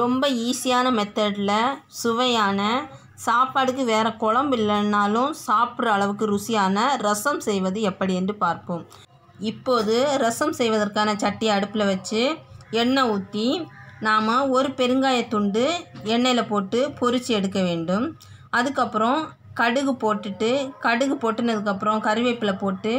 ரொம்ப ஈஸியான மெத்தடில் சுவையான சாப்பாடுக்கு வேறு குழம்பு இல்லைன்னாலும் சாப்பிட்ற அளவுக்கு ருசியான ரசம் செய்வது எப்படி என்று பார்ப்போம் இப்போது ரசம் செய்வதற்கான சட்டியை அடுப்பில் வச்சு எண்ணெய் ஊற்றி நாம் ஒரு பெருங்காய துண்டு எண்ணெயில் போட்டு பொரித்து எடுக்க வேண்டும் அதுக்கப்புறம் கடுகு போட்டுட்டு கடுகு போட்டுனதுக்கப்புறம் கருவேப்பிலை போட்டு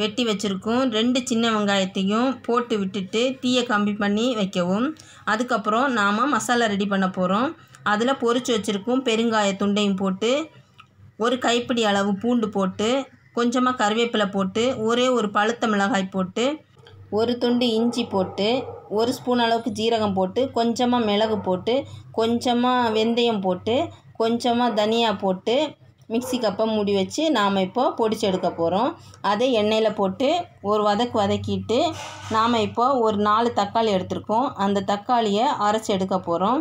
வெட்டி வச்சுருக்கும் ரெண்டு சின்ன வெங்காயத்தையும் போட்டு விட்டுட்டு தீயை கம்மி பண்ணி வைக்கவும் அதுக்கப்புறம் நாம் மசாலா ரெடி பண்ண போகிறோம் அதில் பொறிச்சு வச்சுருக்கோம் பெருங்காய துண்டையும் போட்டு ஒரு கைப்பிடி அளவு பூண்டு போட்டு கொஞ்சமாக கருவேப்பிலை போட்டு ஒரே ஒரு பழுத்த மிளகாய் போட்டு ஒரு துண்டு இஞ்சி போட்டு ஒரு ஸ்பூன் அளவுக்கு ஜீரகம் போட்டு கொஞ்சமாக மிளகு போட்டு கொஞ்சமாக வெந்தயம் போட்டு கொஞ்சமாக தனியா போட்டு மிக்சி கப்பை மூடி வச்சு நாம் இப்போது பொடிச்சு எடுக்க போகிறோம் அதை எண்ணெயில் போட்டு ஒரு வதக்கு வதக்கிட்டு நாம் இப்போது ஒரு நாலு தக்காளி எடுத்திருக்கோம் அந்த தக்காளியை அரைச்சி எடுக்க போகிறோம்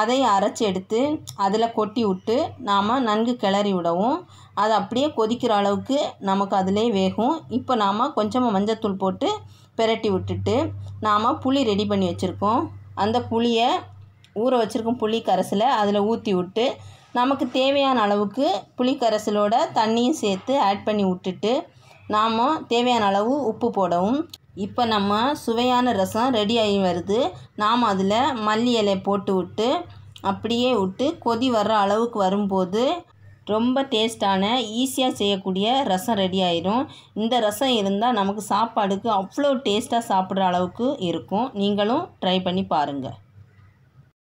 அதை அரைச்சி எடுத்து அதில் கொட்டி விட்டு நாம் நன்கு கிளறி விடவும் அது அப்படியே கொதிக்கிற அளவுக்கு நமக்கு அதிலே வேகும் இப்போ நாம் கொஞ்சமாக மஞ்சத்தூள் போட்டு பெரட்டி விட்டுட்டு நாம் புளி ரெடி பண்ணி வச்சுருக்கோம் அந்த புளியை ஊற வச்சுருக்கோம் புளி கரைசலை அதில் ஊற்றி விட்டு நமக்கு தேவையான அளவுக்கு புளிக்கரைசலோட தண்ணியும் சேர்த்து ஆட் பண்ணி விட்டுட்டு நாம் தேவையான அளவு உப்பு போடவும் இப்போ நம்ம சுவையான ரசம் ரெடி ஆகி வருது நாம் அதில் மல்லி இலை போட்டு விட்டு அப்படியே விட்டு கொதி வர்ற அளவுக்கு வரும்போது ரொம்ப டேஸ்டான ஈஸியாக செய்யக்கூடிய ரசம் ரெடி ஆயிரும் இந்த ரசம் இருந்தால் நமக்கு சாப்பாடுக்கு அவ்வளோ டேஸ்ட்டாக சாப்பிட்ற அளவுக்கு இருக்கும் நீங்களும் ட்ரை பண்ணி பாருங்கள்